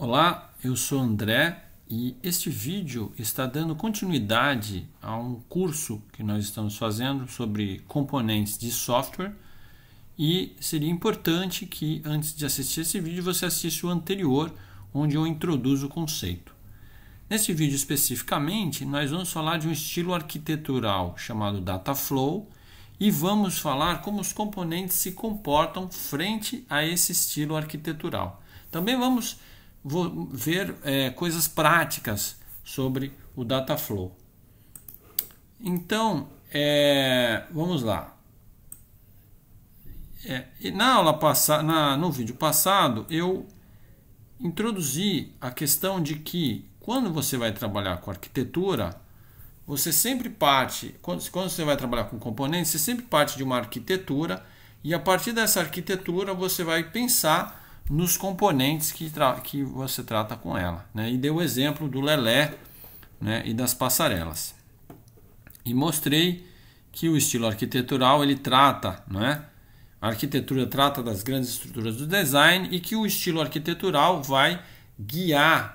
Olá, eu sou André e este vídeo está dando continuidade a um curso que nós estamos fazendo sobre componentes de software e seria importante que antes de assistir esse vídeo você assista o anterior, onde eu introduzo o conceito. Nesse vídeo especificamente, nós vamos falar de um estilo arquitetural chamado Dataflow e vamos falar como os componentes se comportam frente a esse estilo arquitetural. Também vamos vou ver é, coisas práticas sobre o Dataflow. Então, é, vamos lá. É, na aula passada, no vídeo passado, eu introduzi a questão de que quando você vai trabalhar com arquitetura, você sempre parte, quando, quando você vai trabalhar com componentes, você sempre parte de uma arquitetura e a partir dessa arquitetura você vai pensar nos componentes que, que você trata com ela. Né? E deu o exemplo do lelé né? e das passarelas. E mostrei que o estilo arquitetural ele trata, né? a arquitetura trata das grandes estruturas do design e que o estilo arquitetural vai guiar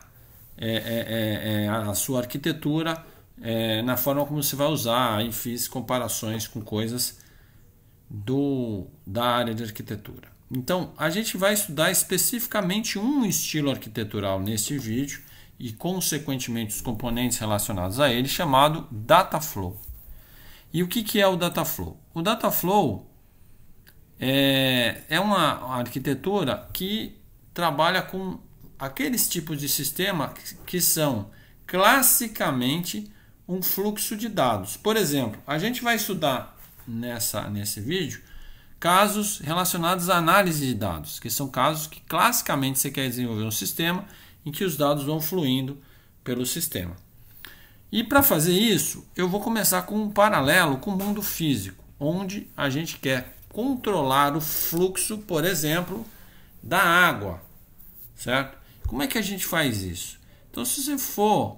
é, é, é, é a sua arquitetura é, na forma como você vai usar, Aí fiz comparações com coisas do, da área de arquitetura. Então, a gente vai estudar especificamente um estilo arquitetural neste vídeo e, consequentemente, os componentes relacionados a ele, chamado Dataflow. E o que, é o Dataflow? O Dataflow é, é uma arquitetura que trabalha com aqueles tipos de sistema que são classicamente um fluxo de dados. Por exemplo, a gente vai estudar nessa, nesse vídeo casos relacionados à análise de dados, que são casos que classicamente você quer desenvolver um sistema em que os dados vão fluindo pelo sistema. E para fazer isso, eu vou começar com um paralelo com o mundo físico, onde a gente quer controlar o fluxo, por exemplo, da água, certo? Como é que a gente faz isso? Então, se você for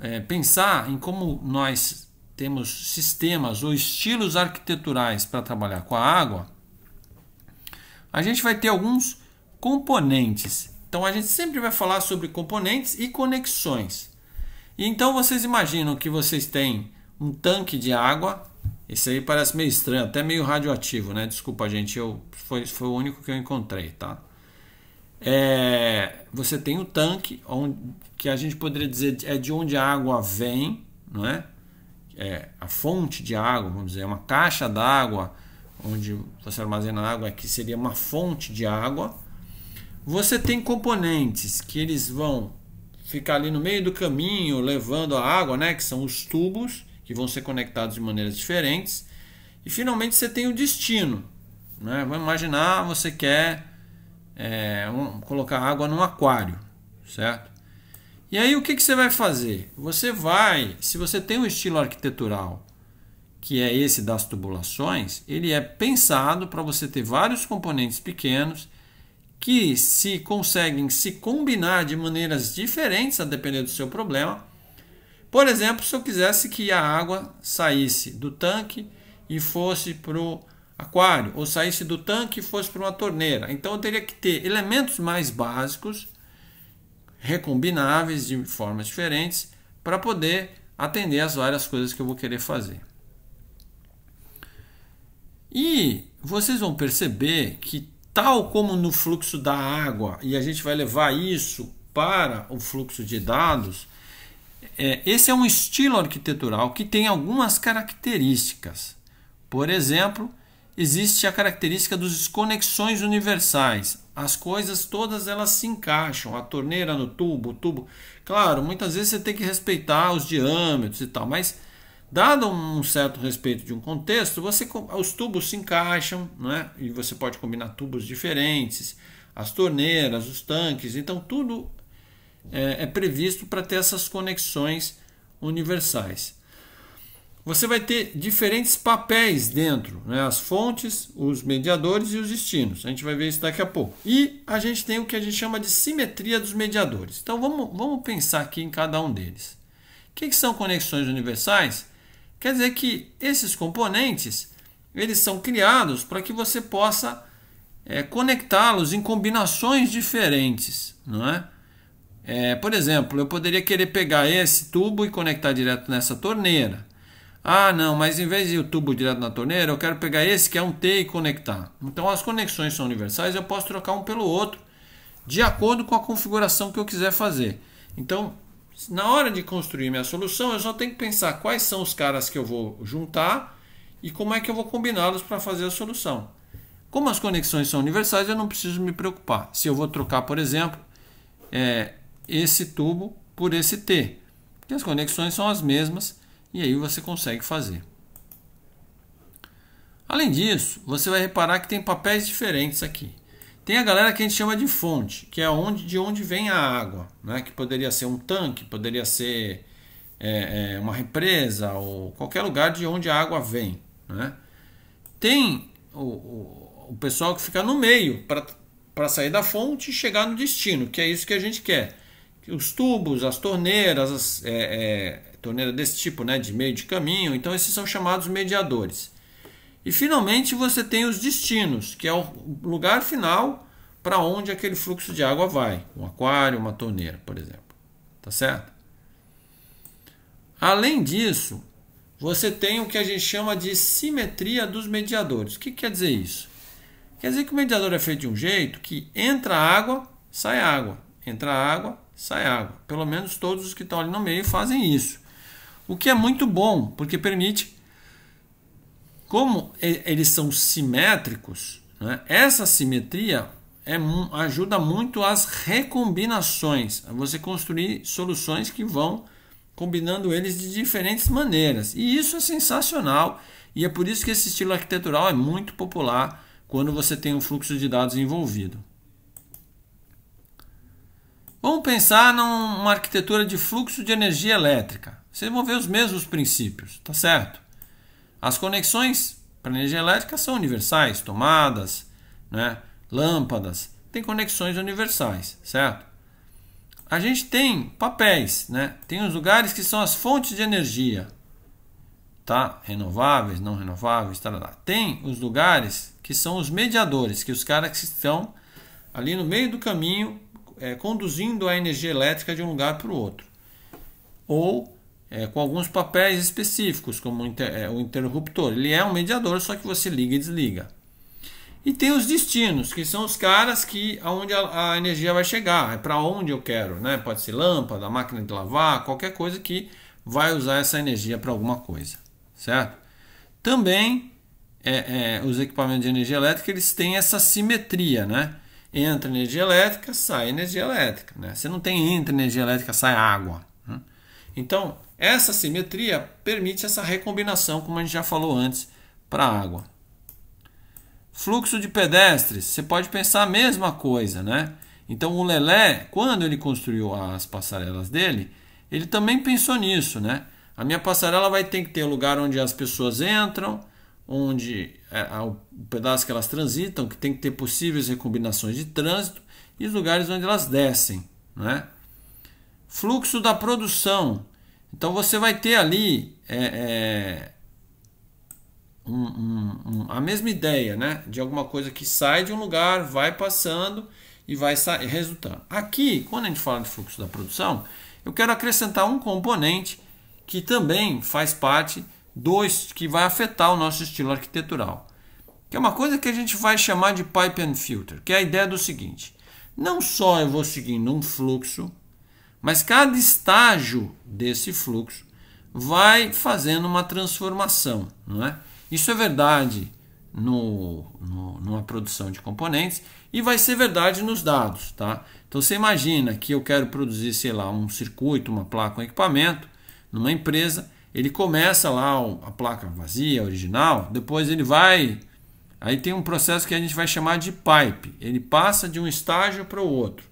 é, pensar em como nós temos sistemas ou estilos arquiteturais para trabalhar com a água, a gente vai ter alguns componentes. Então a gente sempre vai falar sobre componentes e conexões. E então vocês imaginam que vocês têm um tanque de água. Esse aí parece meio estranho, até meio radioativo, né? Desculpa, gente, eu foi, foi o único que eu encontrei, tá? É, você tem o tanque, onde, que a gente poderia dizer é de onde a água vem, não é? é, a fonte de água, vamos dizer, é uma caixa d'água onde você armazena água, que seria uma fonte de água. Você tem componentes que eles vão ficar ali no meio do caminho levando a água, né, que são os tubos, que vão ser conectados de maneiras diferentes. E finalmente você tem o destino. Né? Vamos imaginar, você quer é, um, colocar água num aquário, certo? E aí o que, que você vai fazer? Você vai, se você tem um estilo arquitetural que é esse das tubulações, ele é pensado para você ter vários componentes pequenos que se conseguem se combinar de maneiras diferentes a depender do seu problema. Por exemplo, se eu quisesse que a água saísse do tanque e fosse para o aquário, ou saísse do tanque e fosse para uma torneira. Então eu teria que ter elementos mais básicos recombináveis de formas diferentes para poder atender às várias coisas que eu vou querer fazer. E vocês vão perceber que, tal como no fluxo da água, e a gente vai levar isso para o fluxo de dados, é, esse é um estilo arquitetural que tem algumas características. Por exemplo, existe a característica dos conexões universais. As coisas todas elas se encaixam, a torneira no tubo, o tubo. Claro, muitas vezes você tem que respeitar os diâmetros e tal, mas dado um certo respeito de um contexto, você os tubos se encaixam, né? E você pode combinar tubos diferentes, as torneiras, os tanques, então tudo é, é previsto para ter essas conexões universais você vai ter diferentes papéis dentro, né? as fontes, os mediadores e os destinos. A gente vai ver isso daqui a pouco. E a gente tem o que a gente chama de simetria dos mediadores. Então vamos, vamos pensar aqui em cada um deles. O que, que são conexões universais? Quer dizer que esses componentes eles são criados para que você possa é, conectá-los em combinações diferentes, não é? é? Por exemplo, eu poderia querer pegar esse tubo e conectar direto nessa torneira. Ah, não, mas em vez de o tubo direto na torneira, eu quero pegar esse que é um T e conectar. Então as conexões são universais, eu posso trocar um pelo outro de acordo com a configuração que eu quiser fazer. Então, na hora de construir minha solução, eu só tenho que pensar quais são os caras que eu vou juntar e como é que eu vou combiná-los para fazer a solução. Como as conexões são universais, eu não preciso me preocupar. Se eu vou trocar, por exemplo, é, esse tubo por esse T, porque as conexões são as mesmas e aí você consegue fazer. Além disso, você vai reparar que tem papéis diferentes aqui. Tem a galera que a gente chama de fonte, que é onde, de onde vem a água, né? que poderia ser um tanque, poderia ser é, é, uma represa ou qualquer lugar de onde a água vem. Né? Tem o, o, o pessoal que fica no meio para sair da fonte e chegar no destino, que é isso que a gente quer os tubos, as torneiras, as, é, é, torneira desse tipo, né, de meio de caminho. Então esses são chamados mediadores. E finalmente você tem os destinos, que é o lugar final para onde aquele fluxo de água vai, um aquário, uma torneira, por exemplo. Tá certo? Além disso, você tem o que a gente chama de simetria dos mediadores. O que quer dizer isso? Quer dizer que o mediador é feito de um jeito que entra água, sai água. Entra água, sai água. Pelo menos todos os que estão ali no meio fazem isso. O que é muito bom, porque permite, como eles são simétricos, né, essa simetria é, ajuda muito as recombinações, a você construir soluções que vão combinando eles de diferentes maneiras. E isso é sensacional, e é por isso que esse estilo arquitetural é muito popular quando você tem um fluxo de dados envolvido. Vamos pensar numa arquitetura de fluxo de energia elétrica. Vocês vão ver os mesmos princípios, tá certo? As conexões para energia elétrica são universais, tomadas, né, lâmpadas, tem conexões universais, certo? A gente tem papéis, né? Tem os lugares que são as fontes de energia, tá? Renováveis, não renováveis, tá? Tem os lugares que são os mediadores, que os caras que estão ali no meio do caminho é, conduzindo a energia elétrica de um lugar para o outro, ou é, com alguns papéis específicos, como inter, é, o interruptor. Ele é um mediador, só que você liga e desliga. E tem os destinos, que são os caras que aonde a, a energia vai chegar, é para onde eu quero, né? Pode ser lâmpada, máquina de lavar, qualquer coisa que vai usar essa energia para alguma coisa, certo? Também é, é, os equipamentos de energia elétrica eles têm essa simetria, né? entra energia elétrica, sai energia elétrica. Né? Você não tem entra energia elétrica, sai água. Né? Então, essa simetria permite essa recombinação, como a gente já falou antes, para a água. Fluxo de pedestres, você pode pensar a mesma coisa, né? Então o Lelé, quando ele construiu as passarelas dele, ele também pensou nisso, né? A minha passarela vai ter que ter lugar onde as pessoas entram, onde ao é, pedaço que elas transitam, que tem que ter possíveis recombinações de trânsito e os lugares onde elas descem. Né? Fluxo da produção. Então você vai ter ali é, é, um, um, um, a mesma ideia né? de alguma coisa que sai de um lugar, vai passando e vai resultando. Aqui, quando a gente fala de fluxo da produção, eu quero acrescentar um componente que também faz parte dois que vai afetar o nosso estilo arquitetural. Que é uma coisa que a gente vai chamar de pipe and filter, que é a ideia do seguinte: não só eu vou seguindo um fluxo, mas cada estágio desse fluxo vai fazendo uma transformação, não é? Isso é verdade no, no, numa produção de componentes e vai ser verdade nos dados, tá? Então você imagina que eu quero produzir, sei lá, um circuito, uma placa, um equipamento numa empresa ele começa lá a placa vazia, original, depois ele vai. Aí tem um processo que a gente vai chamar de pipe. Ele passa de um estágio para o outro.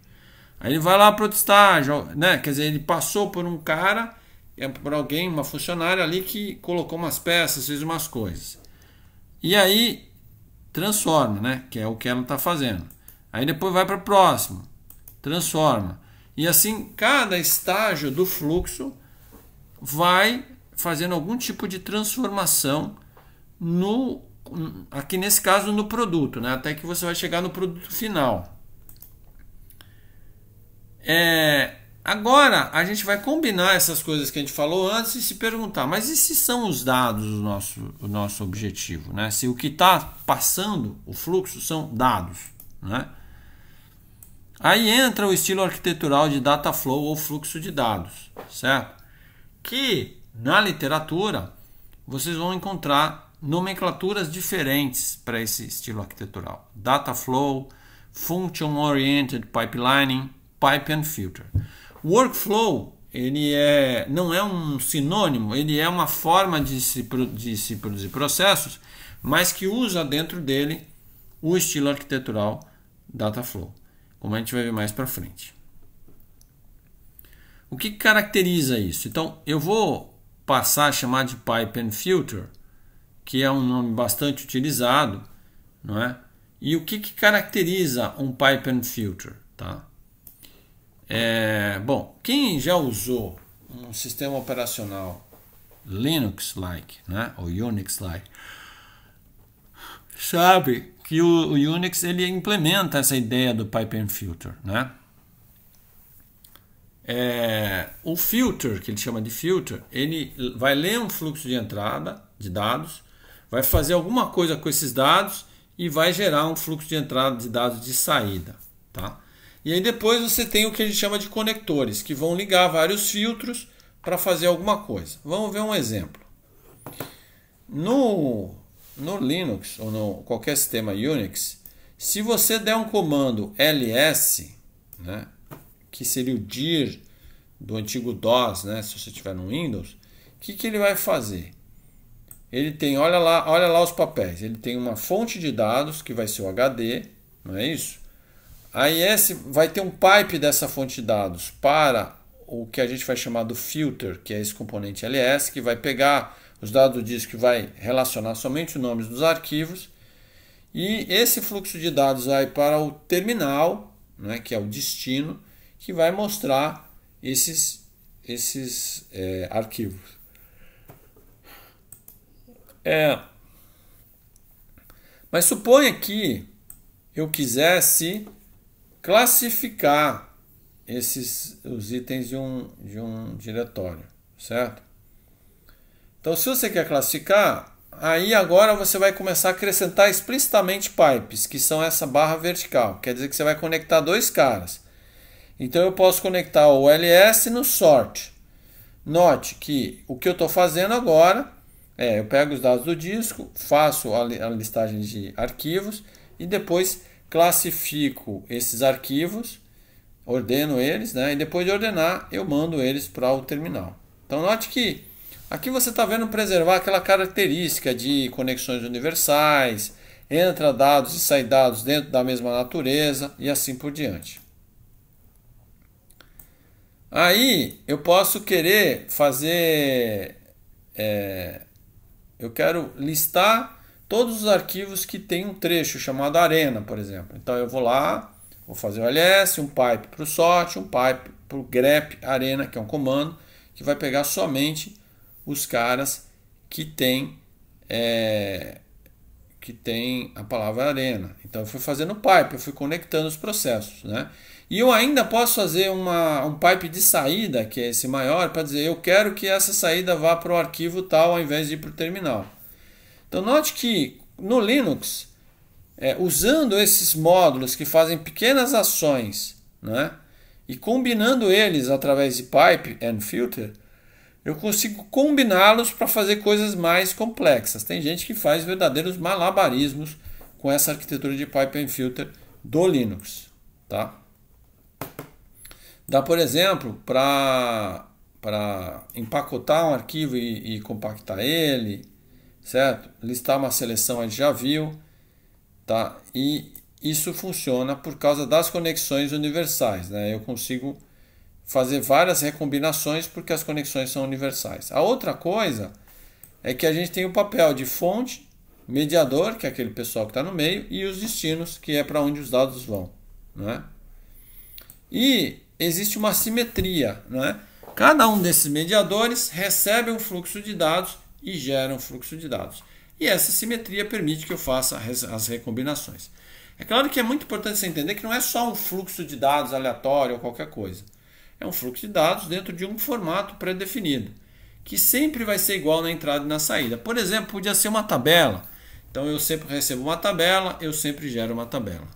Aí ele vai lá para outro estágio, né? Quer dizer, ele passou por um cara, é, por alguém, uma funcionária ali que colocou umas peças, fez umas coisas. E aí transforma, né? Que é o que ela está fazendo. Aí depois vai para o próximo, transforma. E assim, cada estágio do fluxo vai fazendo algum tipo de transformação no aqui nesse caso no produto, né? até que você vai chegar no produto final. É, agora a gente vai combinar essas coisas que a gente falou antes e se perguntar, mas e se são os dados o nosso, o nosso objetivo? Né? Se o que está passando, o fluxo, são dados. Né? Aí entra o estilo arquitetural de data flow ou fluxo de dados, certo? Que na literatura, vocês vão encontrar nomenclaturas diferentes para esse estilo arquitetural: data flow, function oriented pipelining, pipe and filter. Workflow ele é, não é um sinônimo, ele é uma forma de se, de se produzir processos, mas que usa dentro dele o estilo arquitetural Dataflow, como a gente vai ver mais para frente. O que caracteriza isso? Então, eu vou passar a chamar de pipe and filter, que é um nome bastante utilizado, não é? E o que, que caracteriza um pipe and filter, tá? É, bom, quem já usou um sistema operacional Linux-like, né, ou Unix-like, sabe que o, o, Unix ele implementa essa ideia do pipe and filter, né? É, o filter, que ele chama de filter, ele vai ler um fluxo de entrada de dados, vai fazer alguma coisa com esses dados e vai gerar um fluxo de entrada de dados de saída. Tá? E aí depois você tem o que a gente chama de conectores, que vão ligar vários filtros para fazer alguma coisa. Vamos ver um exemplo. No, no Linux ou no qualquer sistema Unix, se você der um comando ls, né, que seria o dir do antigo DOS, né? Se você tiver no Windows, o que, que ele vai fazer? Ele tem, olha lá, olha lá os papéis. Ele tem uma fonte de dados que vai ser o HD, não é isso? Aí esse vai ter um pipe dessa fonte de dados para o que a gente vai chamar do filter, que é esse componente LS, que vai pegar os dados do disco e vai relacionar somente os nomes dos arquivos. E esse fluxo de dados vai para o terminal, né, que é o destino, que vai mostrar esses, esses é, arquivos. É, mas suponha que eu quisesse classificar esses os itens de um, de um diretório, certo? Então, se você quer classificar, aí agora você vai começar a acrescentar explicitamente pipes, que são essa barra vertical. Quer dizer que você vai conectar dois caras. Então eu posso conectar o LS no sort. Note que o que eu estou fazendo agora é, eu pego os dados do disco, faço a, a listagem de arquivos e depois classifico esses arquivos, ordeno eles, né? E depois de ordenar, eu mando eles para o terminal. Então note que aqui você está vendo preservar aquela característica de conexões universais, entra dados e sai dados dentro da mesma natureza e assim por diante. Aí eu posso querer fazer. É, eu quero listar todos os arquivos que tem um trecho chamado arena, por exemplo. Então eu vou lá, vou fazer o ls, um pipe para o sort, um pipe para o grep arena, que é um comando que vai pegar somente os caras que tem é, que tem a palavra arena. Então eu fui fazendo pipe, eu fui conectando os processos, né? E eu ainda posso fazer uma, um pipe de saída, que é esse maior, para dizer eu quero que essa saída vá para o arquivo tal ao invés de ir para o terminal. Então note que no Linux, é, usando esses módulos que fazem pequenas ações né, e combinando eles através de pipe and filter, eu consigo combiná-los para fazer coisas mais complexas. Tem gente que faz verdadeiros malabarismos com essa arquitetura de pipe and filter do Linux. Tá? Dá, por exemplo, para empacotar um arquivo e, e, compactar ele, certo? Listar uma seleção, a gente já viu, tá? E isso funciona por causa das conexões universais, né? Eu consigo fazer várias recombinações porque as conexões são universais. A outra coisa é que a gente tem o papel de fonte, mediador, que é aquele pessoal que está no meio, e os destinos, que é para onde os dados vão, né? E existe uma simetria, né? Cada um desses mediadores recebe um fluxo de dados e gera um fluxo de dados. E essa simetria permite que eu faça as recombinações. É claro que é muito importante você entender que não é só um fluxo de dados aleatório ou qualquer coisa. É um fluxo de dados dentro de um formato pré-definido, que sempre vai ser igual na entrada e na saída. Por exemplo, podia ser uma tabela. Então eu sempre recebo uma tabela, eu sempre gero uma tabela,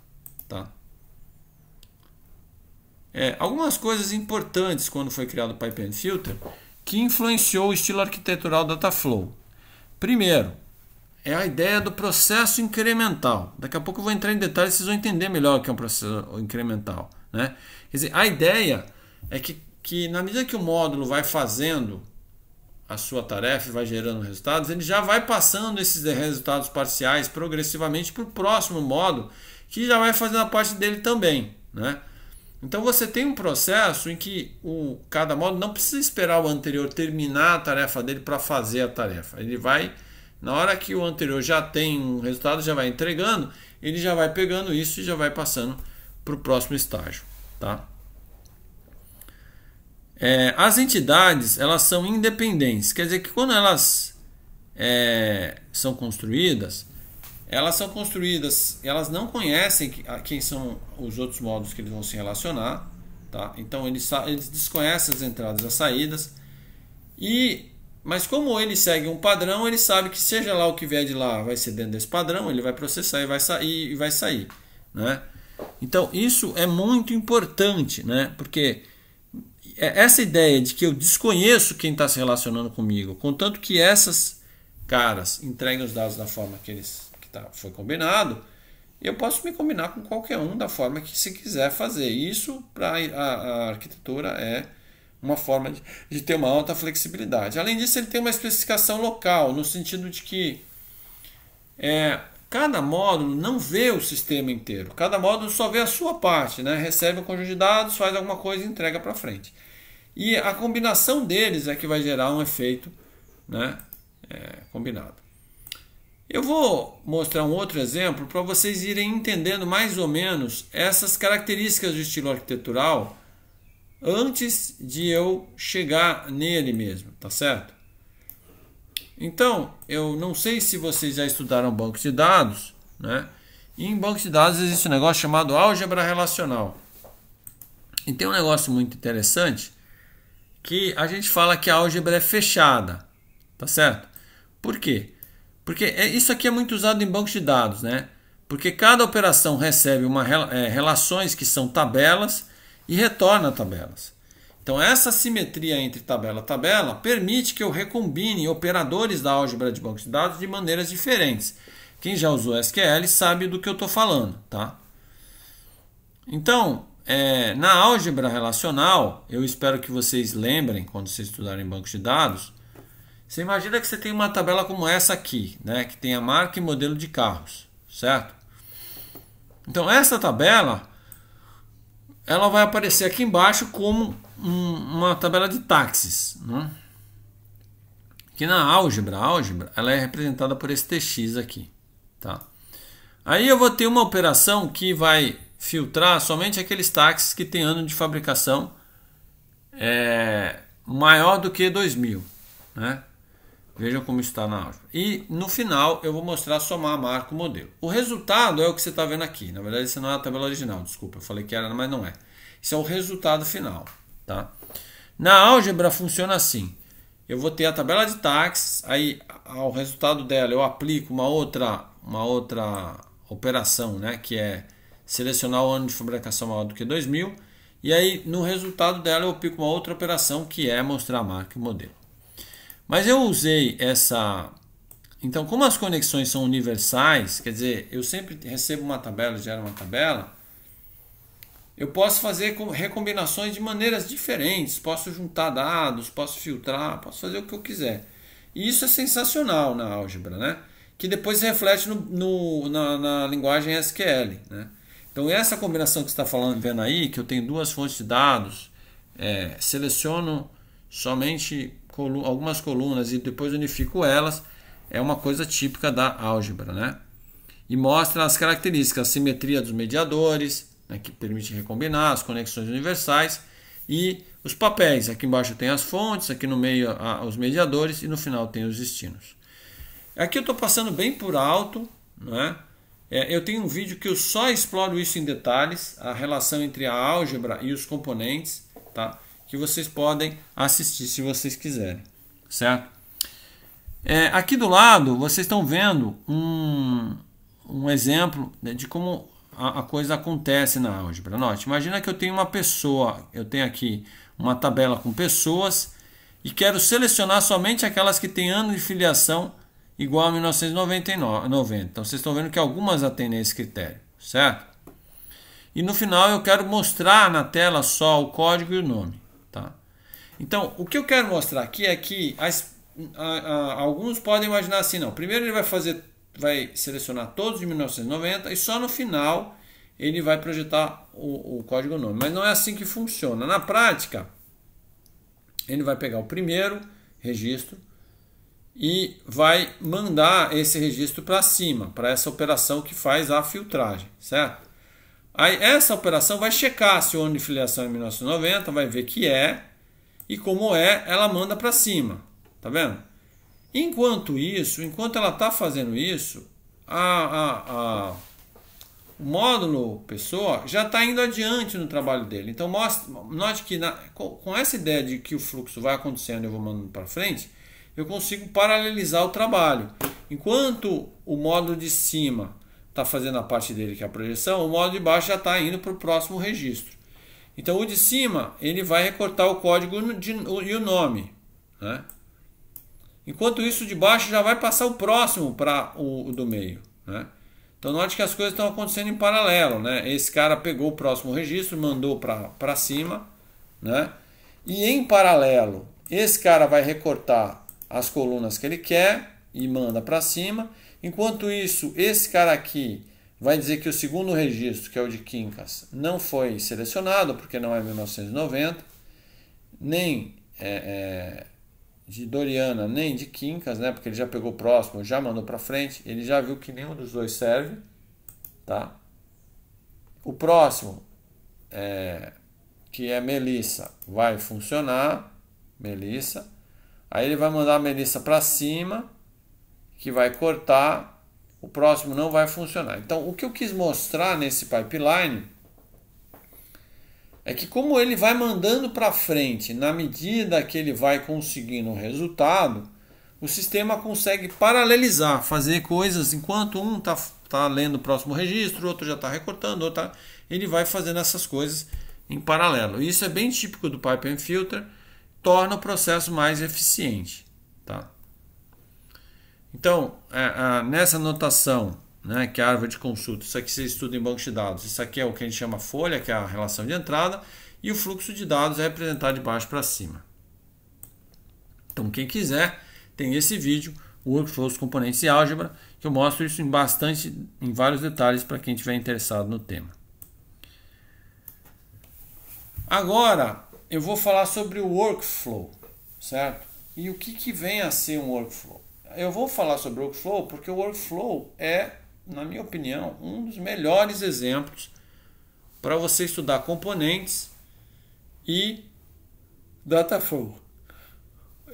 tá? é, algumas coisas importantes quando foi criado o Pipe and Filter que influenciou o estilo arquitetural da Dataflow. Primeiro, é a ideia do processo incremental. Daqui a pouco eu vou entrar em detalhes, vocês vão entender melhor o que é um processo incremental. Né? Quer dizer, a ideia é que, que na medida que o módulo vai fazendo a sua tarefa e vai gerando resultados, ele já vai passando esses resultados parciais progressivamente para o próximo módulo, que já vai fazendo a parte dele também. Né? Então você tem um processo em que o, cada módulo não precisa esperar o anterior terminar a tarefa dele para fazer a tarefa. Ele vai, na hora que o anterior já tem um resultado, já vai entregando, ele já vai pegando isso e já vai passando para o próximo estágio. Tá? É, as entidades elas são independentes, quer dizer que quando elas é, são construídas, elas são construídas, elas não conhecem quem são os outros modos que eles vão se relacionar, tá? Então eles, eles desconhecem as entradas e as saídas. E mas como ele segue um padrão, ele sabe que seja lá o que vier de lá vai ser dentro desse padrão, ele vai processar e vai sair e vai sair, né? Então isso é muito importante, né? Porque é, essa ideia de que eu desconheço quem está se relacionando comigo, contanto que essas caras entreguem os dados da forma que eles tá, foi combinado, eu posso me combinar com qualquer um da forma que se quiser fazer. Isso para a, a, arquitetura é uma forma de, de, ter uma alta flexibilidade. Além disso, ele tem uma especificação local, no sentido de que é, cada módulo não vê o sistema inteiro, cada módulo só vê a sua parte, né? recebe o conjunto de dados, faz alguma coisa e entrega para frente. E a combinação deles é que vai gerar um efeito né? É, combinado. Eu vou mostrar um outro exemplo para vocês irem entendendo mais ou menos essas características do estilo arquitetural antes de eu chegar nele mesmo, tá certo? Então, eu não sei se vocês já estudaram banco de dados, né? E em banco de dados existe um negócio chamado álgebra relacional. E tem um negócio muito interessante que a gente fala que a álgebra é fechada, tá certo? Por quê? Porque é, isso aqui é muito usado em bancos de dados, né? Porque cada operação recebe uma, é, relações que são tabelas e retorna tabelas. Então, essa simetria entre tabela e tabela permite que eu recombine operadores da álgebra de bancos de dados de maneiras diferentes. Quem já usou SQL sabe do que eu estou falando. Tá? Então, é, na álgebra relacional, eu espero que vocês lembrem, quando vocês estudarem bancos de dados, você imagina que você tem uma tabela como essa aqui, né? Que tem a marca e modelo de carros, certo? Então essa tabela, ela vai aparecer aqui embaixo como um, uma tabela de táxis, né? Que na álgebra, álgebra, ela é representada por esse tx aqui, tá? Aí eu vou ter uma operação que vai filtrar somente aqueles táxis que tem ano de fabricação é, maior do que 2000, né? Vejam como está na álgebra. E no final eu vou mostrar somar a marca o modelo. O resultado é o que você está vendo aqui. Na verdade, isso não é a tabela original, desculpa. Eu falei que era, mas não é. Isso é o resultado final. Tá? Na álgebra funciona assim. Eu vou ter a tabela de táxis, aí ao resultado dela eu aplico uma outra, uma outra operação, né? que é selecionar o ano de fabricação maior do que 2000. E aí no resultado dela eu aplico uma outra operação que é mostrar a marca e o modelo. Mas eu usei essa... Então, como as conexões são universais, quer dizer, eu sempre recebo uma tabela, gero uma tabela, eu posso fazer recombinações de maneiras diferentes, posso juntar dados, posso filtrar, posso fazer o que eu quiser. E isso é sensacional na álgebra, né? que depois se reflete no, no, na, na, linguagem SQL. Né? Então, essa combinação que você está falando, vendo aí, que eu tenho duas fontes de dados, é, seleciono somente colu algumas colunas e depois unifico elas, é uma coisa típica da álgebra, né? E mostra as características, a simetria dos mediadores, né, que permite recombinar as conexões universais e os papéis. Aqui embaixo tem as fontes, aqui no meio a, os mediadores e no final tem os destinos. Aqui eu estou passando bem por alto, né? É, eu tenho um vídeo que eu só exploro isso em detalhes, a relação entre a álgebra e os componentes, tá? que vocês podem assistir se vocês quiserem, certo? É, aqui do lado vocês estão vendo um, um exemplo né, de como a, a, coisa acontece na álgebra. Note, imagina que eu tenho uma pessoa, eu tenho aqui uma tabela com pessoas e quero selecionar somente aquelas que têm ano de filiação igual a 1990. Então vocês estão vendo que algumas atendem esse critério, certo? E no final eu quero mostrar na tela só o código e o nome. Então, o que eu quero mostrar aqui é que as, a, a, alguns podem imaginar assim, não. Primeiro ele vai fazer, vai selecionar todos de 1990 e só no final ele vai projetar o, o código nome. Mas não é assim que funciona. Na prática, ele vai pegar o primeiro registro e vai mandar esse registro para cima, para essa operação que faz a filtragem, certo? Aí essa operação vai checar se o ano de filiação é 1990, vai ver que é, e como é, ela manda para cima, tá vendo? Enquanto isso, enquanto ela está fazendo isso, a, a, a, o módulo pessoa já está indo adiante no trabalho dele. Então mostra, note que na, com essa ideia de que o fluxo vai acontecendo e eu vou mandando para frente, eu consigo paralelizar o trabalho. Enquanto o módulo de cima está fazendo a parte dele que é a projeção, o módulo de baixo já está indo para o próximo registro. Então o de cima ele vai recortar o código de, o, e o nome. Né? Enquanto isso, o de baixo já vai passar o próximo para o, o, do meio. Né? Então note que as coisas estão acontecendo em paralelo. Né? Esse cara pegou o próximo registro, mandou para cima. Né? E em paralelo, esse cara vai recortar as colunas que ele quer e manda para cima. Enquanto isso, esse cara aqui vai dizer que o segundo registro, que é o de Quincas, não foi selecionado, porque não é 1990, nem é, é, de Doriana, nem de Quincas, né? porque ele já pegou próximo, já mandou para frente, ele já viu que nenhum dos dois serve. Tá? O próximo, é, que é Melissa, vai funcionar, Melissa. Aí ele vai mandar a Melissa para cima, que vai cortar o próximo não vai funcionar. Então, o que eu quis mostrar nesse pipeline é que como ele vai mandando para frente, na medida que ele vai conseguindo o resultado, o sistema consegue paralelizar, fazer coisas enquanto um está tá lendo o próximo registro, outro já está recortando, outro tá, ele vai fazendo essas coisas em paralelo. Isso é bem típico do pipe and filter, torna o processo mais eficiente, tá? Então, é, é, nessa notação, né, que é a árvore de consulta, isso aqui você estuda em banco de dados, isso aqui é o que a gente chama folha, que é a relação de entrada, e o fluxo de dados é representado de baixo para cima. Então, quem quiser, tem esse vídeo, Workflows, Componentes e Álgebra, que eu mostro isso em bastante, em vários detalhes para quem estiver interessado no tema. Agora, eu vou falar sobre o workflow, certo? E o que, que vem a ser um workflow? Eu vou falar sobre o workflow porque o workflow é, na minha opinião, um dos melhores exemplos para você estudar componentes e Dataflow.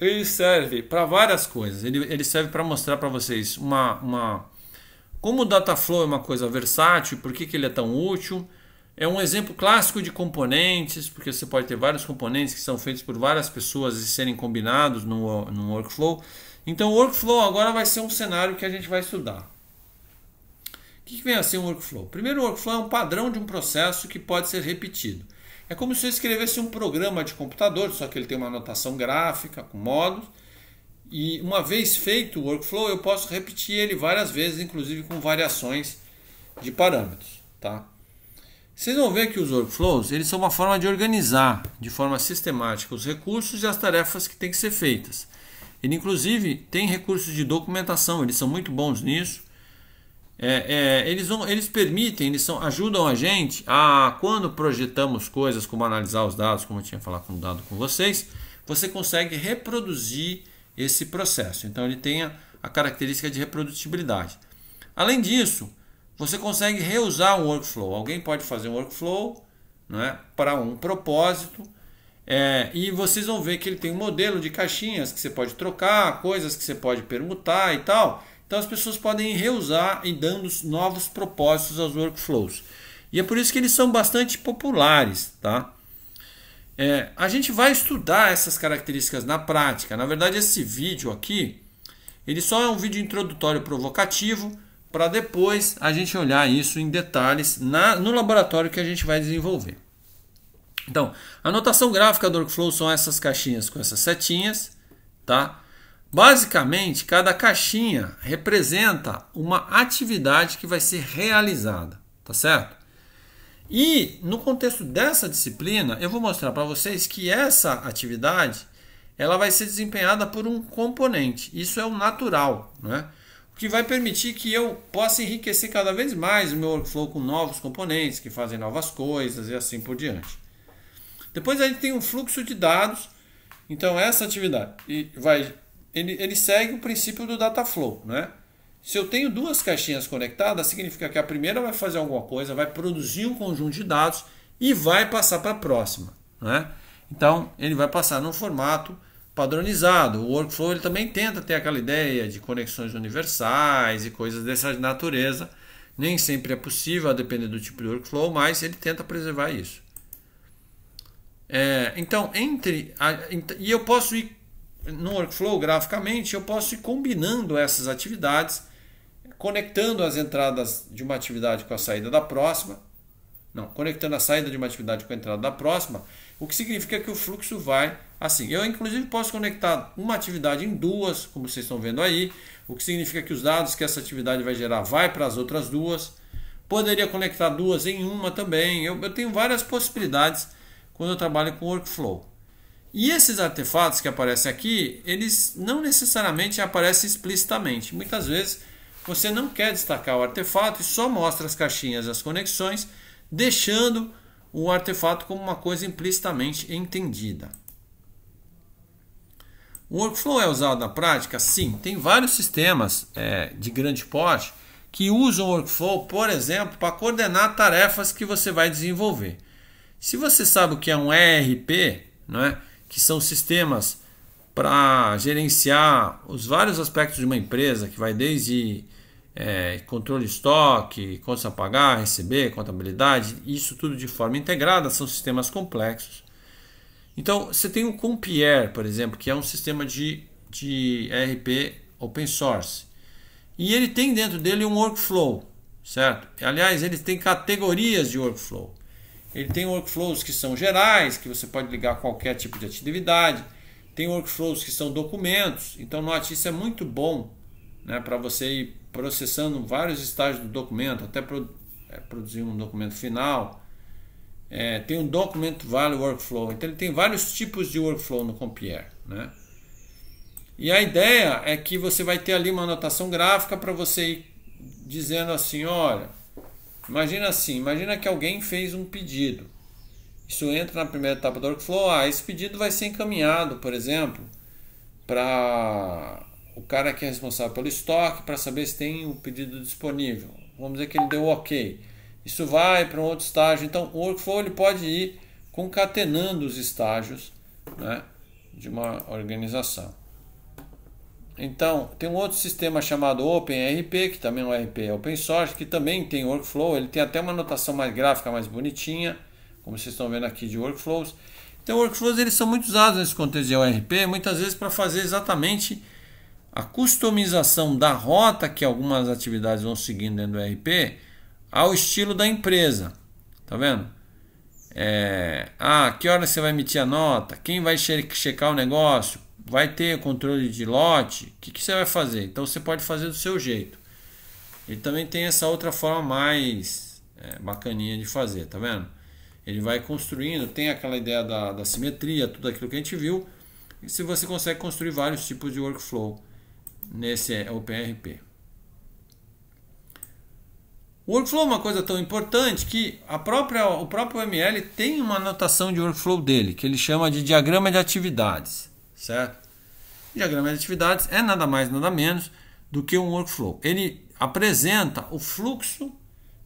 Ele serve para várias coisas. Ele, ele serve para mostrar para vocês uma, uma como o Dataflow é uma coisa versátil, por que, que ele é tão útil. É um exemplo clássico de componentes, porque você pode ter vários componentes que são feitos por várias pessoas e serem combinados no, no workflow. Então, o workflow agora vai ser um cenário que a gente vai estudar. O que vem a ser um workflow? Primeiro, o workflow é um padrão de um processo que pode ser repetido. É como se eu escrevesse um programa de computador, só que ele tem uma anotação gráfica, com modos, e uma vez feito o workflow, eu posso repetir ele várias vezes, inclusive com variações de parâmetros. Tá? Vocês vão ver que os workflows eles são uma forma de organizar de forma sistemática os recursos e as tarefas que têm que ser feitas. Ele, inclusive, tem recursos de documentação, eles são muito bons nisso. É, é, eles, vão, eles permitem, eles são, ajudam a gente a, quando projetamos coisas, como analisar os dados, como eu tinha falado com dado com vocês, você consegue reproduzir esse processo. Então, ele tem a, a característica de reprodutibilidade. Além disso, você consegue reusar um workflow. Alguém pode fazer um workflow não é, para um propósito é, e vocês vão ver que ele tem um modelo de caixinhas que você pode trocar, coisas que você pode permutar e tal. Então as pessoas podem reusar e dando novos propósitos aos workflows. E é por isso que eles são bastante populares, tá? É, a gente vai estudar essas características na prática. Na verdade, esse vídeo aqui, ele só é um vídeo introdutório provocativo para depois a gente olhar isso em detalhes na, no laboratório que a gente vai desenvolver. Então, a notação gráfica do workflow são essas caixinhas com essas setinhas, tá? Basicamente, cada caixinha representa uma atividade que vai ser realizada, tá certo? E no contexto dessa disciplina, eu vou mostrar para vocês que essa atividade ela vai ser desempenhada por um componente. Isso é o natural, né? O que vai permitir que eu possa enriquecer cada vez mais o meu workflow com novos componentes que fazem novas coisas e assim por diante. Depois a gente tem um fluxo de dados. Então essa atividade vai, ele, ele segue o princípio do data flow, né? Se eu tenho duas caixinhas conectadas, significa que a primeira vai fazer alguma coisa, vai produzir um conjunto de dados e vai passar para a próxima, né? Então ele vai passar num formato padronizado. O workflow ele também tenta ter aquela ideia de conexões universais e coisas dessa natureza. Nem sempre é possível, a depender do tipo de workflow, mas ele tenta preservar isso. É, então, entre. A, e eu posso ir no workflow graficamente, eu posso ir combinando essas atividades, conectando as entradas de uma atividade com a saída da próxima. Não, conectando a saída de uma atividade com a entrada da próxima, o que significa que o fluxo vai assim. Eu, inclusive, posso conectar uma atividade em duas, como vocês estão vendo aí, o que significa que os dados que essa atividade vai gerar vai para as outras duas. Poderia conectar duas em uma também. Eu, eu tenho várias possibilidades quando eu trabalho com workflow. E esses artefatos que aparecem aqui, eles não necessariamente aparecem explicitamente. Muitas vezes você não quer destacar o artefato e só mostra as caixinhas as conexões, deixando o artefato como uma coisa implicitamente entendida. O workflow é usado na prática? Sim, tem vários sistemas é, de grande porte que usam o workflow, por exemplo, para coordenar tarefas que você vai desenvolver. Se você sabe o que é um ERP, né, que são sistemas para gerenciar os vários aspectos de uma empresa, que vai desde é, controle de estoque, contas a pagar, receber, contabilidade, isso tudo de forma integrada, são sistemas complexos. Então, você tem o Compier, por exemplo, que é um sistema de, de ERP open source. E ele tem dentro dele um workflow, certo? Aliás, ele tem categorias de workflow. Ele tem workflows que são gerais, que você pode ligar a qualquer tipo de atividade. Tem workflows que são documentos. Então, note, isso é muito bom né, para você ir processando vários estágios do documento, até pro, é, produzir um documento final. É, tem um Document Value Workflow. Então, ele tem vários tipos de workflow no Compierre. Né? E a ideia é que você vai ter ali uma anotação gráfica para você ir dizendo assim, olha, Imagina assim, imagina que alguém fez um pedido. Isso entra na primeira etapa do workflow. Ah, esse pedido vai ser encaminhado, por exemplo, para o cara que é responsável pelo estoque para saber se tem o pedido disponível. Vamos dizer que ele deu OK. Isso vai para um outro estágio. Então, o workflow ele pode ir concatenando os estágios né, de uma organização. Então, tem um outro sistema chamado OpenRP, que também é um RP open source, que também tem workflow, ele tem até uma notação mais gráfica, mais bonitinha, como vocês estão vendo aqui de workflows. Então, workflows eles são muito usados nesse contexto de ORP, muitas vezes para fazer exatamente a customização da rota que algumas atividades vão seguindo dentro do RP ao estilo da empresa. Tá vendo? É, ah, que hora você vai emitir a nota? Quem vai checar o negócio? vai ter controle de lote, o que, que, você vai fazer? Então você pode fazer do seu jeito. Ele também tem essa outra forma mais é, bacaninha de fazer, tá vendo? Ele vai construindo, tem aquela ideia da, da simetria, tudo aquilo que a gente viu. E se você consegue construir vários tipos de workflow nesse é, OpenRP. O workflow é uma coisa tão importante que a própria, o próprio ML tem uma anotação de workflow dele, que ele chama de diagrama de atividades certo? O diagrama de atividades é nada mais, nada menos do que um workflow. Ele apresenta o fluxo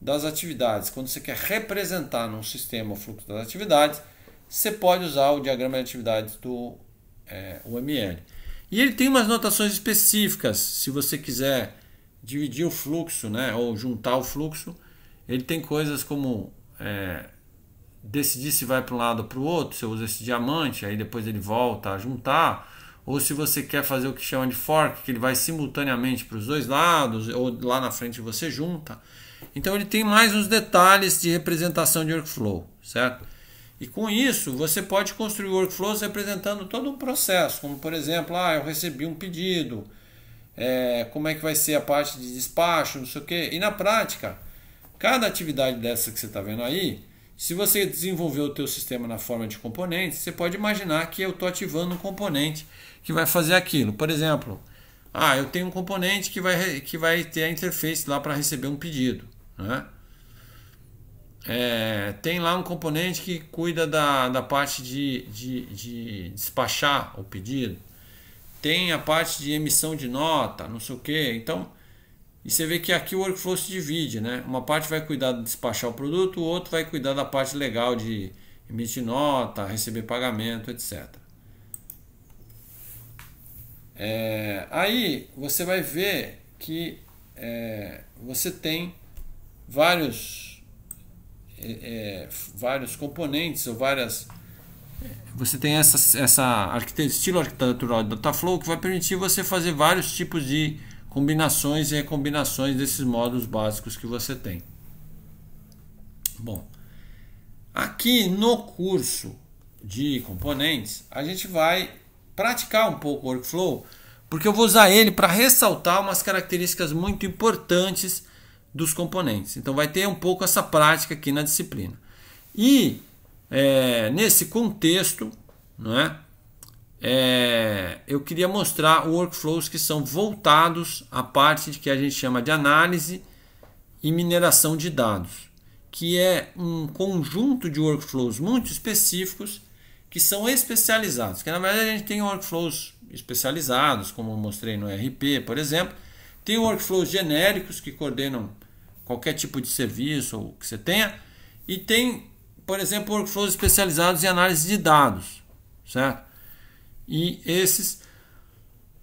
das atividades. Quando você quer representar num sistema o fluxo das atividades, você pode usar o diagrama de atividades do é, UML. E ele tem umas notações específicas, se você quiser dividir o fluxo, né, ou juntar o fluxo, ele tem coisas como é, decidir se vai para um lado ou para o outro, você usa esse diamante, aí depois ele volta a juntar, ou se você quer fazer o que chama de fork, que ele vai simultaneamente para os dois lados, ou lá na frente você junta. Então ele tem mais uns detalhes de representação de workflow, certo? E com isso, você pode construir workflows representando todo um processo, como por exemplo, ah, eu recebi um pedido, é, como é que vai ser a parte de despacho, não sei o quê. E na prática, cada atividade dessa que você está vendo aí, se você desenvolveu o teu sistema na forma de componentes, você pode imaginar que eu estou ativando um componente que vai fazer aquilo. Por exemplo, ah, eu tenho um componente que vai, que vai ter a interface lá para receber um pedido. Né? É, tem lá um componente que cuida da, da parte de, de, de despachar o pedido. Tem a parte de emissão de nota, não sei o que. Então, e você vê que aqui o workflow se divide, né? Uma parte vai cuidar de despachar o produto, o outro vai cuidar da parte legal de emitir nota, receber pagamento, etc. É, aí você vai ver que é, você tem vários, é, é vários componentes ou várias. Você tem essa, essa arquitetura, estilo arquitetural de Dataflow que vai permitir você fazer vários tipos de combinações e recombinações desses módulos básicos que você tem. Bom, aqui no curso de componentes, a gente vai praticar um pouco o workflow, porque eu vou usar ele para ressaltar umas características muito importantes dos componentes. Então vai ter um pouco essa prática aqui na disciplina. E é, nesse contexto, não é? é, eu queria mostrar workflows que são voltados à parte de que a gente chama de análise e mineração de dados, que é um conjunto de workflows muito específicos que são especializados. Que na verdade a gente tem workflows especializados, como eu mostrei no RP, por exemplo, tem workflows genéricos que coordenam qualquer tipo de serviço ou que você tenha, e tem, por exemplo, workflows especializados em análise de dados, certo? E esses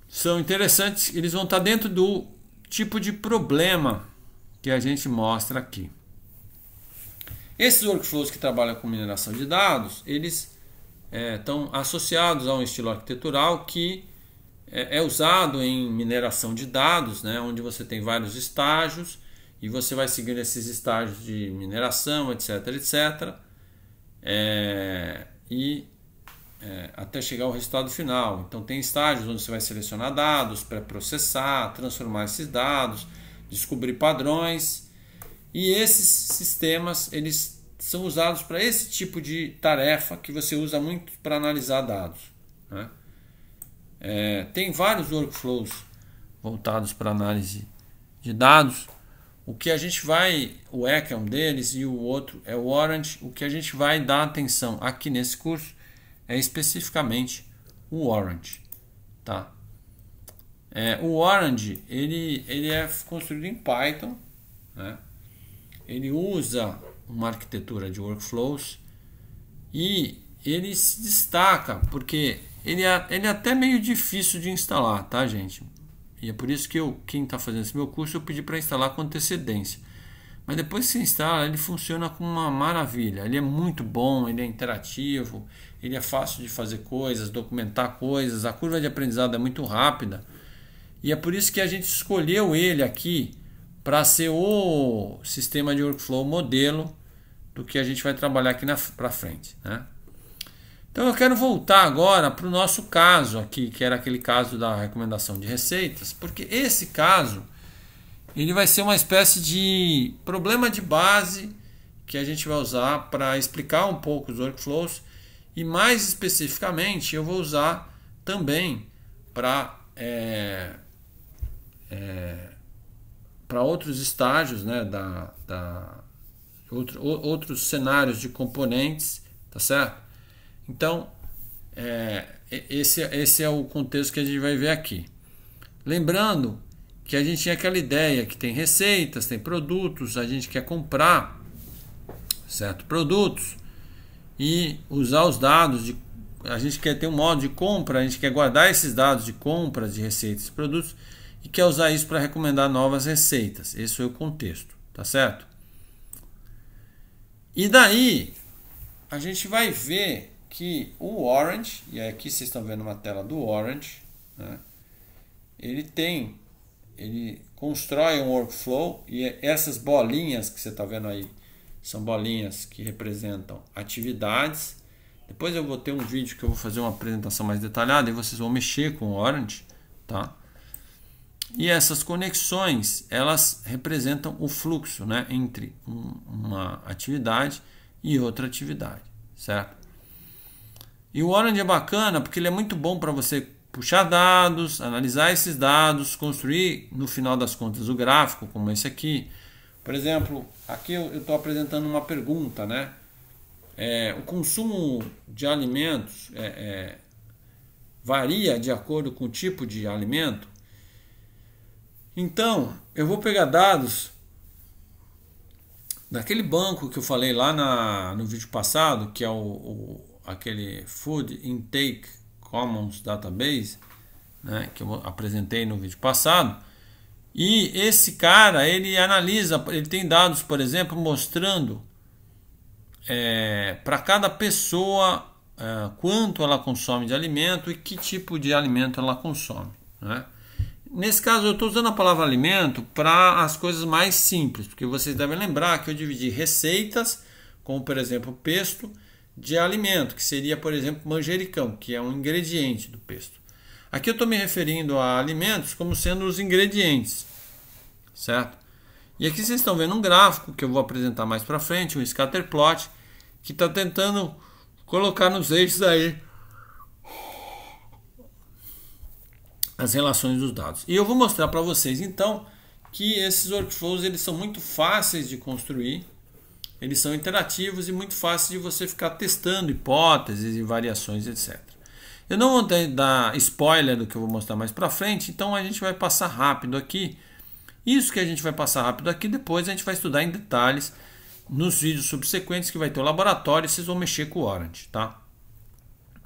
são interessantes, eles vão estar dentro do tipo de problema que a gente mostra aqui. Esses workflows que trabalham com mineração de dados, eles é, estão associados a um estilo arquitetural que é, é, usado em mineração de dados, né, onde você tem vários estágios e você vai seguindo esses estágios de mineração, etc, etc. É, e é, até chegar ao resultado final. Então, tem estágios onde você vai selecionar dados para processar, transformar esses dados, descobrir padrões. E esses sistemas eles são usados para esse tipo de tarefa que você usa muito para analisar dados. Né? É, tem vários workflows voltados para análise de dados. O que a gente vai, o ECA é um deles e o outro é o Orange. O que a gente vai dar atenção aqui nesse curso é especificamente o warrant, tá? É, o warrant ele, ele é construído em Python, né? ele usa uma arquitetura de workflows e ele se destaca porque ele é, ele é até meio difícil de instalar, tá gente? E é por isso que eu, quem está fazendo esse meu curso, eu pedi para instalar com antecedência. Mas depois que você instala, ele funciona como uma maravilha. Ele é muito bom, ele é interativo, ele é fácil de fazer coisas, documentar coisas. A curva de aprendizado é muito rápida. E é por isso que a gente escolheu ele aqui para ser o sistema de workflow modelo do que a gente vai trabalhar aqui para frente. Né? Então eu quero voltar agora para o nosso caso aqui, que era aquele caso da recomendação de receitas, porque esse caso ele vai ser uma espécie de problema de base que a gente vai usar para explicar um pouco os workflows e mais especificamente eu vou usar também para é, é, para outros estágios né, da, da outro, outros cenários de componentes, tá certo? Então, é, esse, esse é o contexto que a gente vai ver aqui. Lembrando que a gente tinha aquela ideia que tem receitas, tem produtos, a gente quer comprar certo produtos e usar os dados de a gente quer ter um modo de compra, a gente quer guardar esses dados de compras de receitas e produtos e quer usar isso para recomendar novas receitas. Esse foi o contexto, tá certo? E daí a gente vai ver que o Orange, e aqui vocês estão vendo uma tela do Orange, né? ele tem ele constrói um workflow e essas bolinhas que você está vendo aí são bolinhas que representam atividades. Depois eu vou ter um vídeo que eu vou fazer uma apresentação mais detalhada e vocês vão mexer com o Orange, tá? E essas conexões, elas representam o fluxo, né, entre uma atividade e outra atividade, certo? E o Orange é bacana porque ele é muito bom para você puxar dados, analisar esses dados, construir no final das contas o gráfico como esse aqui. Por exemplo, aqui eu estou apresentando uma pergunta, né? É, o consumo de alimentos é, é, varia de acordo com o tipo de alimento. Então, eu vou pegar dados daquele banco que eu falei lá na, no vídeo passado, que é o, o aquele Food Intake Commons Database, né, que eu apresentei no vídeo passado. E esse cara, ele analisa, ele tem dados, por exemplo, mostrando é, para cada pessoa é, quanto ela consome de alimento e que tipo de alimento ela consome. Né? Nesse caso, eu estou usando a palavra alimento para as coisas mais simples, porque vocês devem lembrar que eu dividi receitas, como por exemplo pesto, de alimento, que seria, por exemplo, manjericão, que é um ingrediente do pesto. Aqui eu estou me referindo a alimentos como sendo os ingredientes, certo? E aqui vocês estão vendo um gráfico que eu vou apresentar mais para frente, um scatter plot, que está tentando colocar nos eixos aí as relações dos dados. E eu vou mostrar para vocês então que esses workflows eles são muito fáceis de construir, eles são interativos e muito fáceis de você ficar testando hipóteses e variações, etc. Eu não vou dar spoiler do que eu vou mostrar mais para frente, então a gente vai passar rápido aqui. Isso que a gente vai passar rápido aqui, depois a gente vai estudar em detalhes nos vídeos subsequentes que vai ter o laboratório, vocês vão mexer com o Orange, tá?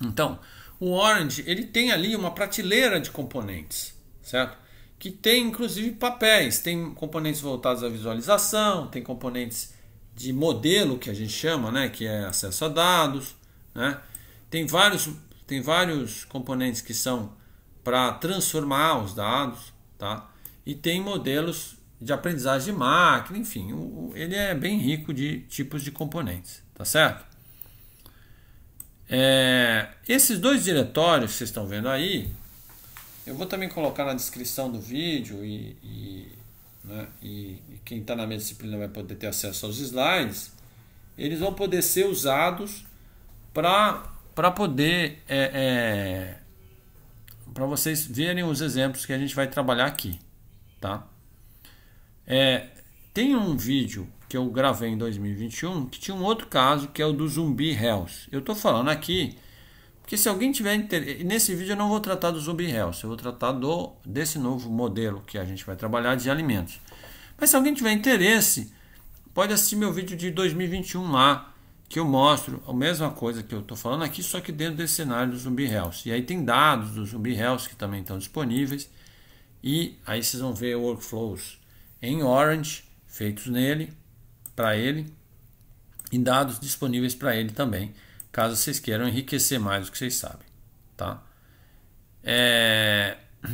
Então, o Orange, ele tem ali uma prateleira de componentes, certo? Que tem inclusive papéis, tem componentes voltados à visualização, tem componentes de modelo que a gente chama, né, que é acesso a dados, né? Tem vários tem vários componentes que são para transformar os dados, tá? E tem modelos de aprendizagem de máquina, enfim, o, ele é bem rico de tipos de componentes, tá certo? É, esses dois diretórios que vocês estão vendo aí, eu vou também colocar na descrição do vídeo e, e né? e, e quem está na minha disciplina vai poder ter acesso aos slides, eles vão poder ser usados para poder é, é, para vocês verem os exemplos que a gente vai trabalhar aqui, tá? É, tem um vídeo que eu gravei em 2021 que tinha um outro caso que é o do zumbi Hells. Eu estou falando aqui porque se alguém tiver interesse, nesse vídeo eu não vou tratar do zumbi health, eu vou tratar do, desse novo modelo que a gente vai trabalhar de alimentos. Mas se alguém tiver interesse, pode assistir meu vídeo de 2021 lá, que eu mostro a mesma coisa que eu estou falando aqui, só que dentro desse cenário do zumbi health. E aí tem dados do zumbi health que também estão disponíveis. E aí vocês vão ver workflows em Orange feitos nele, para ele, e dados disponíveis para ele também caso vocês queiram enriquecer mais o que vocês sabem, tá? É,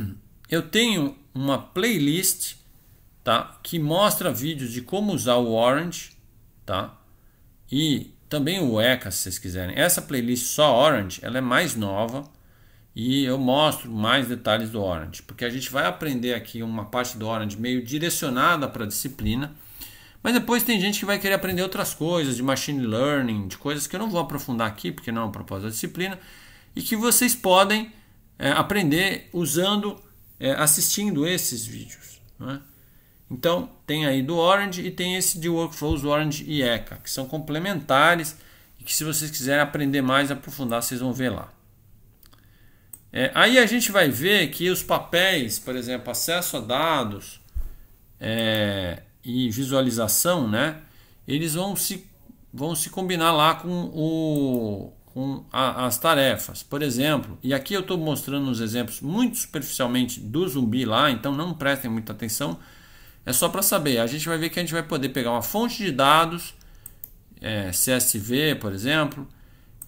eu tenho uma playlist, tá, que mostra vídeos de como usar o Orange, tá? E também o ECA, se vocês quiserem. Essa playlist só Orange, ela é mais nova e eu mostro mais detalhes do Orange, porque a gente vai aprender aqui uma parte do Orange meio direcionada para a disciplina mas depois tem gente que vai querer aprender outras coisas, de machine learning, de coisas que eu não vou aprofundar aqui, porque não é o propósito da disciplina, e que vocês podem é, aprender usando, é, assistindo esses vídeos. Né? Então, tem aí do Orange e tem esse de Workflows Orange e ECA, que são complementares e que se vocês quiserem aprender mais, aprofundar, vocês vão ver lá. É, aí a gente vai ver que os papéis, por exemplo, acesso a dados, é, e visualização, né? Eles vão se, vão se combinar lá com, o, com a, as tarefas. Por exemplo, e aqui eu estou mostrando uns exemplos muito superficialmente do zumbi lá, então não prestem muita atenção. É só para saber. A gente vai ver que a gente vai poder pegar uma fonte de dados, é, CSV, por exemplo,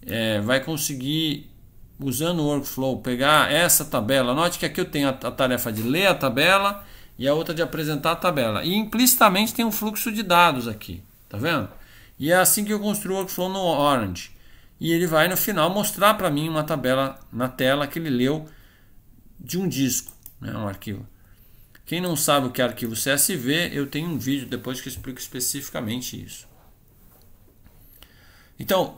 é, vai conseguir usando o workflow, pegar essa tabela. Note que aqui eu tenho a, tarefa de ler a tabela e a outra de apresentar a tabela. E implicitamente tem um fluxo de dados aqui, tá vendo? E é assim que eu construo o workflow no Orange. E ele vai no final mostrar para mim uma tabela na tela que ele leu de um disco, né, um arquivo. Quem não sabe o que é arquivo CSV, eu tenho um vídeo depois que explico especificamente isso. Então,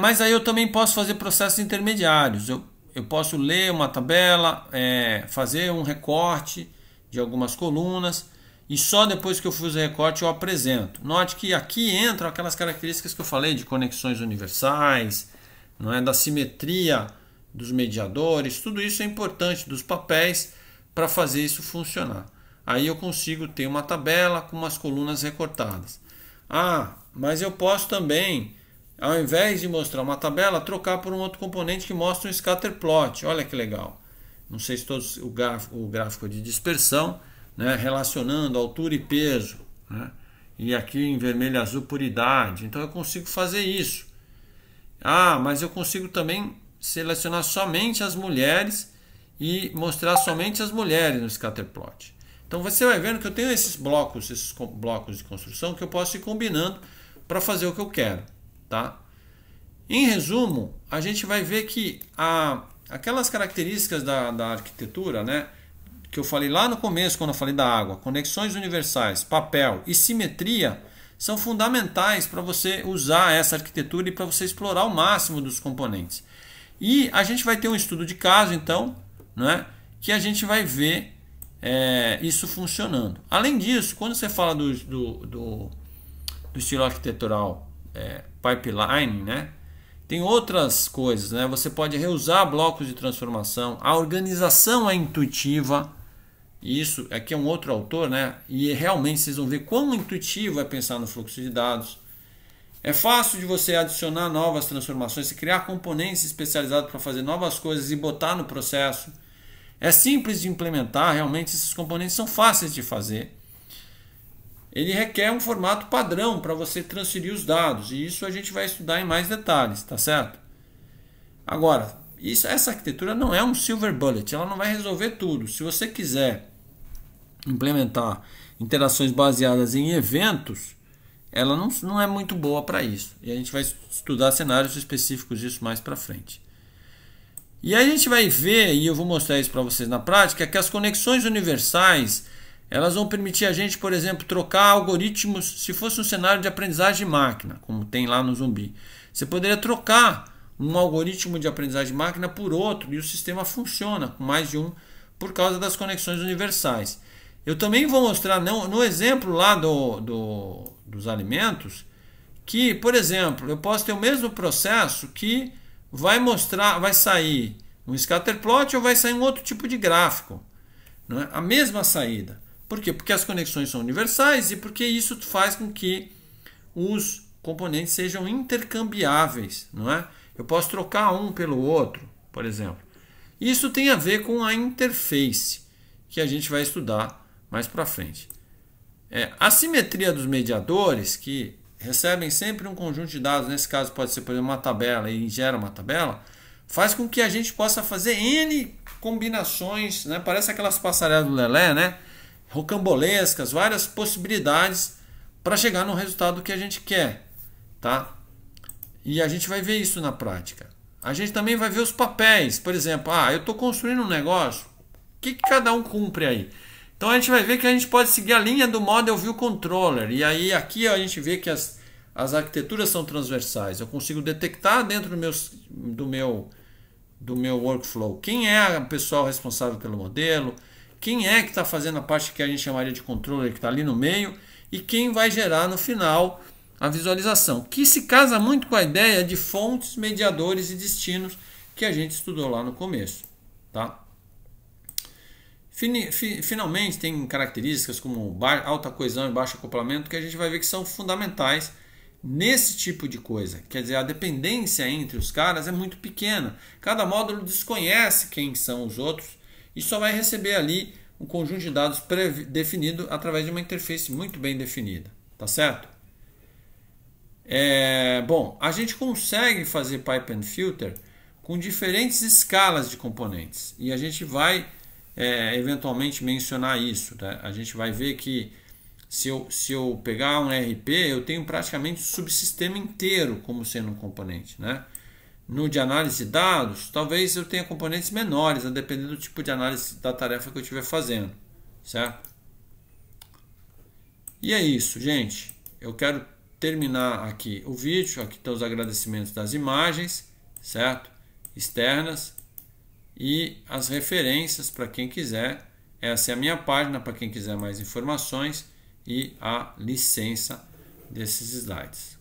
mas aí eu também posso fazer processos intermediários. Eu, eu posso ler uma tabela, é, fazer um recorte, de algumas colunas e só depois que eu fiz o recorte eu apresento. Note que aqui entram aquelas características que eu falei de conexões universais, não é da simetria dos mediadores, tudo isso é importante dos papéis para fazer isso funcionar. Aí eu consigo ter uma tabela com umas colunas recortadas. Ah, mas eu posso também, ao invés de mostrar uma tabela, trocar por um outro componente que mostra um scatter plot. Olha que legal não sei se todos o gráfico, o gráfico é de dispersão, né, relacionando altura e peso, né, e aqui em vermelho e azul por idade. Então eu consigo fazer isso. Ah, mas eu consigo também selecionar somente as mulheres e mostrar somente as mulheres no scatterplot. Então você vai vendo que eu tenho esses blocos, esses blocos de construção que eu posso ir combinando para fazer o que eu quero, tá? Em resumo, a gente vai ver que a Aquelas características da, da arquitetura, né? que eu falei lá no começo, quando eu falei da água, conexões universais, papel e simetria, são fundamentais para você usar essa arquitetura e para você explorar o máximo dos componentes. E a gente vai ter um estudo de caso, então, né, que a gente vai ver é, isso funcionando. Além disso, quando você fala do, do, do, do estilo arquitetural é, pipeline, né, tem outras coisas, né? Você pode reusar blocos de transformação. A organização é intuitiva. Isso aqui é um outro autor, né? E realmente vocês vão ver quão intuitivo é pensar no fluxo de dados. É fácil de você adicionar novas transformações, criar componentes especializados para fazer novas coisas e botar no processo. É simples de implementar, realmente esses componentes são fáceis de fazer ele requer um formato padrão para você transferir os dados, e isso a gente vai estudar em mais detalhes, tá certo? Agora, isso, essa arquitetura não é um silver bullet, ela não vai resolver tudo. Se você quiser implementar interações baseadas em eventos, ela não, não é muito boa para isso. E a gente vai estudar cenários específicos disso mais para frente. E aí a gente vai ver, e eu vou mostrar isso para vocês na prática, que as conexões universais elas vão permitir a gente, por exemplo, trocar algoritmos. Se fosse um cenário de aprendizagem de máquina, como tem lá no zumbi, você poderia trocar um algoritmo de aprendizagem de máquina por outro e o sistema funciona com mais de um por causa das conexões universais. Eu também vou mostrar no exemplo lá do, do, dos alimentos que, por exemplo, eu posso ter o mesmo processo que vai mostrar, vai sair um scatter plot ou vai sair um outro tipo de gráfico. Não é? A mesma saída. Por quê? Porque as conexões são universais e porque isso faz com que os componentes sejam intercambiáveis, não é? Eu posso trocar um pelo outro, por exemplo. Isso tem a ver com a interface, que a gente vai estudar mais para frente. É, a simetria dos mediadores, que recebem sempre um conjunto de dados, nesse caso pode ser, por exemplo, uma tabela e gera uma tabela, faz com que a gente possa fazer N combinações, né? parece aquelas passarelas do Lelé, né? rocambolescas, várias possibilidades para chegar no resultado que a gente quer, tá? E a gente vai ver isso na prática. A gente também vai ver os papéis, por exemplo, ah, eu estou construindo um negócio, o que, que cada um cumpre aí? Então a gente vai ver que a gente pode seguir a linha do Model View Controller e aí aqui a gente vê que as, as arquiteturas são transversais. Eu consigo detectar dentro do meu, do meu do meu workflow. Quem é o pessoal responsável pelo modelo? quem é que está fazendo a parte que a gente chamaria de controle que está ali no meio, e quem vai gerar no final a visualização, que se casa muito com a ideia de fontes, mediadores e destinos que a gente estudou lá no começo. Tá? Finalmente, tem características como alta coesão e baixo acoplamento que a gente vai ver que são fundamentais nesse tipo de coisa. Quer dizer, a dependência entre os caras é muito pequena. Cada módulo desconhece quem são os outros e só vai receber ali um conjunto de dados definido através de uma interface muito bem definida, tá certo? É, bom, a gente consegue fazer pipe and filter com diferentes escalas de componentes e a gente vai é, eventualmente mencionar isso. Tá? A gente vai ver que se eu, se eu pegar um RP, eu tenho praticamente o subsistema inteiro como sendo um componente, né? no de análise de dados, talvez eu tenha componentes menores, dependendo né? do tipo de análise da tarefa que eu estiver fazendo, certo? E é isso, gente. Eu quero terminar aqui o vídeo. Aqui estão os agradecimentos das imagens, certo? Externas e as referências para quem quiser. Essa é a minha página para quem quiser mais informações e a licença desses slides.